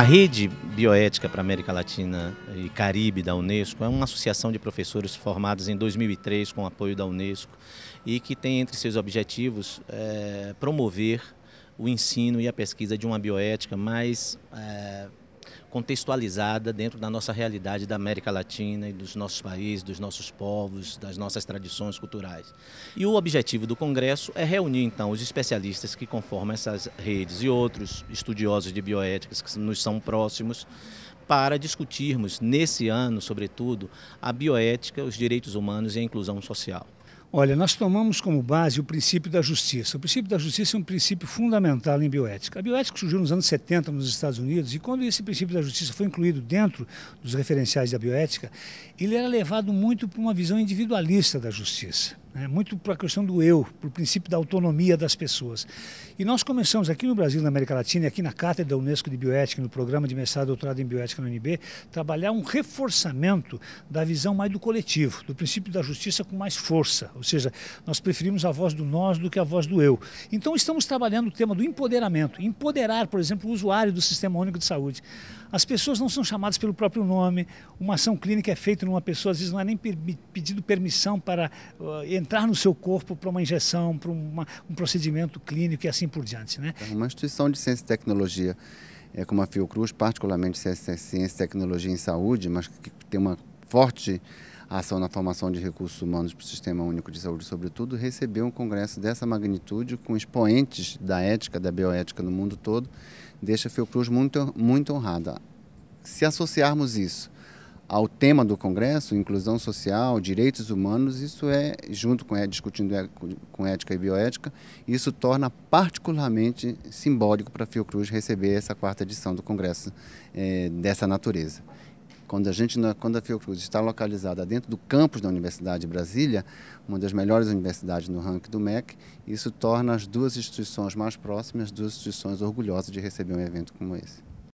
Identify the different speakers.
Speaker 1: A rede bioética para América Latina e Caribe da Unesco é uma associação de professores formados em 2003 com apoio da Unesco e que tem entre seus objetivos é, promover o ensino e a pesquisa de uma bioética mais é, contextualizada dentro da nossa realidade da América Latina e dos nossos países, dos nossos povos, das nossas tradições culturais. E o objetivo do Congresso é reunir, então, os especialistas que conformam essas redes e outros estudiosos de bioéticas que nos são próximos para discutirmos, nesse ano, sobretudo, a bioética, os direitos humanos e a inclusão social.
Speaker 2: Olha, nós tomamos como base o princípio da justiça. O princípio da justiça é um princípio fundamental em bioética. A bioética surgiu nos anos 70 nos Estados Unidos e quando esse princípio da justiça foi incluído dentro dos referenciais da bioética, ele era levado muito para uma visão individualista da justiça né? muito para a questão do eu, para o princípio da autonomia das pessoas. E nós começamos aqui no Brasil, na América Latina, aqui na Cátedra da Unesco de Bioética, no programa de mestrado e doutorado em Bioética na UNB, trabalhar um reforçamento da visão mais do coletivo, do princípio da justiça com mais força, ou seja, nós preferimos a voz do nós do que a voz do eu. Então estamos trabalhando o tema do empoderamento, empoderar, por exemplo, o usuário do Sistema Único de Saúde. As pessoas não são chamadas pelo próprio nome, uma ação clínica é feita numa pessoa, às vezes não é nem pedido permissão para uh, entrar no seu corpo para uma injeção, para uma, um procedimento clínico e assim por diante. Né?
Speaker 3: É uma instituição de ciência e tecnologia é, como a Fiocruz, particularmente ciência, e tecnologia em saúde, mas que tem uma forte ação na formação de recursos humanos para o Sistema Único de Saúde, sobretudo, recebeu um congresso dessa magnitude com expoentes da ética, da bioética no mundo todo, deixa a Fiocruz muito, muito honrada. Se associarmos isso ao tema do Congresso, inclusão social, direitos humanos, isso é, junto com é, discutindo é, com ética e bioética, isso torna particularmente simbólico para a Fiocruz receber essa quarta edição do Congresso é, dessa natureza. Quando a, gente, quando a Fiocruz está localizada dentro do campus da Universidade de Brasília, uma das melhores universidades no ranking do MEC, isso torna as duas instituições mais próximas, duas instituições orgulhosas de receber um evento como esse.